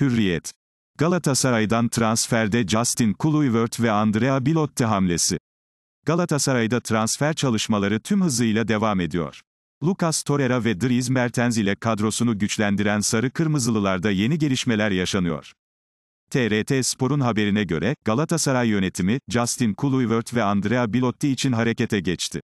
Hürriyet. Galatasaray'dan transferde Justin Kluivert ve Andrea Bilotti hamlesi. Galatasaray'da transfer çalışmaları tüm hızıyla devam ediyor. Lucas Torreira ve Dries Mertens ile kadrosunu güçlendiren Sarı Kırmızılılarda yeni gelişmeler yaşanıyor. TRT Spor'un haberine göre, Galatasaray yönetimi, Justin Kluivert ve Andrea Bilotti için harekete geçti.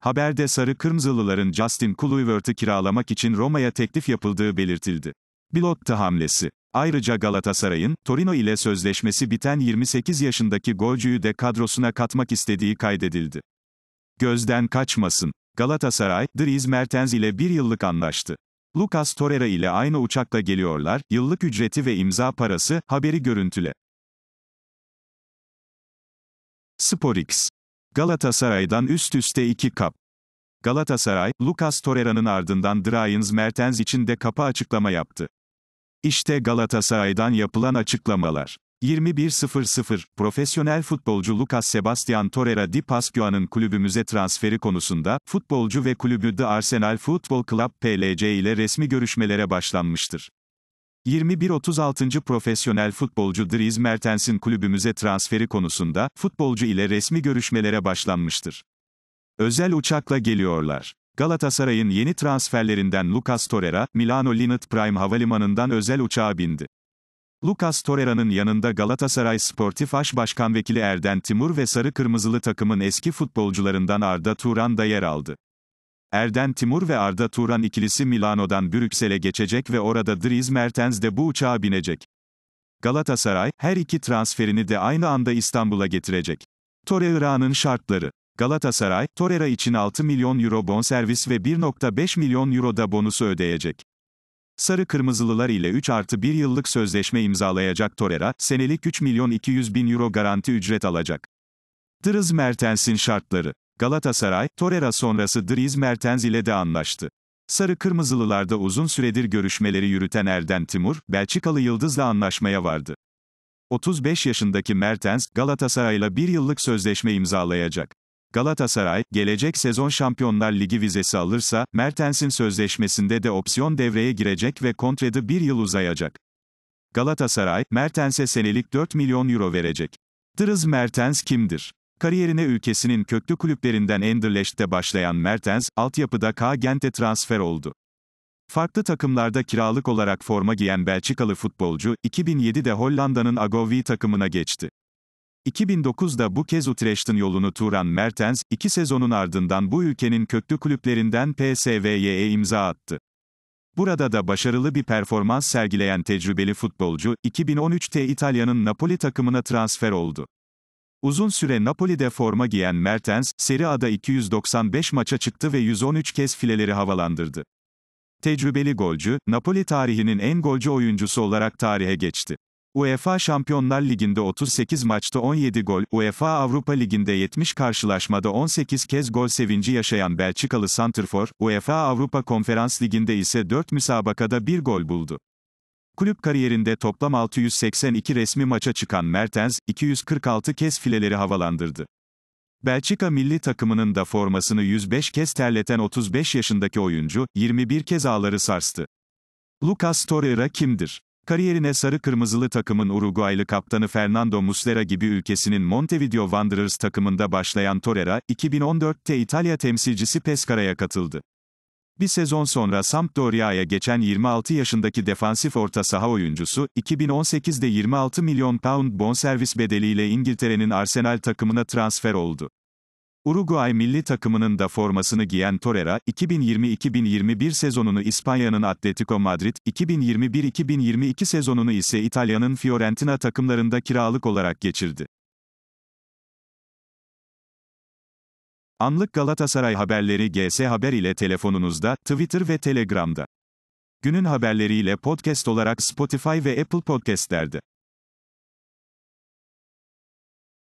Haberde Sarı Kırmızılıların Justin Kluivert'ı kiralamak için Roma'ya teklif yapıldığı belirtildi. Bilotti hamlesi Ayrıca Galatasaray'ın, Torino ile sözleşmesi biten 28 yaşındaki golcüyü de kadrosuna katmak istediği kaydedildi. Gözden kaçmasın. Galatasaray, Dries Mertens ile bir yıllık anlaştı. Lucas Torreira ile aynı uçakla geliyorlar, yıllık ücreti ve imza parası, haberi görüntüle. Sporix. Galatasaray'dan üst üste iki kap. Galatasaray, Lucas Torreira'nın ardından Dries Mertens için de kapı açıklama yaptı. İşte Galatasaray'dan yapılan açıklamalar. 21.00, profesyonel futbolcu Lucas Sebastian Torreira di Pascua'nın kulübümüze transferi konusunda, futbolcu ve kulübü de Arsenal Football Club PLC ile resmi görüşmelere başlanmıştır. 21.36. Profesyonel futbolcu Dries Mertens'in kulübümüze transferi konusunda, futbolcu ile resmi görüşmelere başlanmıştır. Özel uçakla geliyorlar. Galatasaray'ın yeni transferlerinden Lucas Torreira, Milano Linit Prime havalimanından özel uçağa bindi. Lucas Torreira'nın yanında Galatasaray Sportif Aş Başkan Vekili Erden Timur ve Sarı Kırmızılı takımın eski futbolcularından Arda Turan da yer aldı. Erden Timur ve Arda Turan ikilisi Milano'dan Brüksel'e geçecek ve orada Dries Mertens de bu uçağa binecek. Galatasaray, her iki transferini de aynı anda İstanbul'a getirecek. Torreira'nın şartları Galatasaray, Torreira için 6 milyon euro bonservis ve 1.5 milyon euro da bonusu ödeyecek. Sarı Kırmızılılar ile 3 artı 1 yıllık sözleşme imzalayacak Torreira, senelik 3 milyon 200 bin euro garanti ücret alacak. Dries Mertens'in şartları Galatasaray, Torreira sonrası Dries Mertens ile de anlaştı. Sarı Kırmızılılarda uzun süredir görüşmeleri yürüten Erdem Timur, Belçikalı Yıldız'la anlaşmaya vardı. 35 yaşındaki Mertens, Galatasaray'la bir yıllık sözleşme imzalayacak. Galatasaray, gelecek sezon Şampiyonlar Ligi vizesi alırsa, Mertens'in sözleşmesinde de opsiyon devreye girecek ve kontradı bir yıl uzayacak. Galatasaray, Mertens'e senelik 4 milyon euro verecek. Dırız Mertens kimdir? Kariyerine ülkesinin köklü kulüplerinden Enderlecht'te başlayan Mertens, altyapıda K Gent'e transfer oldu. Farklı takımlarda kiralık olarak forma giyen Belçikalı futbolcu, 2007'de Hollanda'nın Agovi takımına geçti. 2009'da bu kez Utrecht'in yolunu Turan Mertens, iki sezonun ardından bu ülkenin köklü kulüplerinden PSV'ye imza attı. Burada da başarılı bir performans sergileyen tecrübeli futbolcu, 2013'te İtalya'nın Napoli takımına transfer oldu. Uzun süre Napoli'de forma giyen Mertens, Serie A'da 295 maça çıktı ve 113 kez fileleri havalandırdı. Tecrübeli golcü, Napoli tarihinin en golcü oyuncusu olarak tarihe geçti. UEFA Şampiyonlar Ligi'nde 38 maçta 17 gol, UEFA Avrupa Ligi'nde 70 karşılaşmada 18 kez gol sevinci yaşayan Belçikalı Santrfor, UEFA Avrupa Konferans Ligi'nde ise 4 müsabakada 1 gol buldu. Kulüp kariyerinde toplam 682 resmi maça çıkan Mertens, 246 kez fileleri havalandırdı. Belçika milli takımının da formasını 105 kez terleten 35 yaşındaki oyuncu, 21 kez ağları sarstı. Lucas Torreira kimdir? Kariyerine sarı kırmızılı takımın Uruguaylı kaptanı Fernando Muslera gibi ülkesinin Montevideo Wanderers takımında başlayan Torreira, 2014'te İtalya temsilcisi Pescara'ya katıldı. Bir sezon sonra Sampdoria'ya geçen 26 yaşındaki defansif orta saha oyuncusu, 2018'de 26 milyon pound bonservis bedeliyle İngiltere'nin Arsenal takımına transfer oldu. Uruguay milli takımının da formasını giyen Torreira, 2020-2021 sezonunu İspanya'nın Atletico Madrid, 2021-2022 sezonunu ise İtalya'nın Fiorentina takımlarında kiralık olarak geçirdi. Anlık Galatasaray haberleri GS Haber ile telefonunuzda, Twitter ve Telegram'da. Günün haberleriyle podcast olarak Spotify ve Apple Podcast'lerde.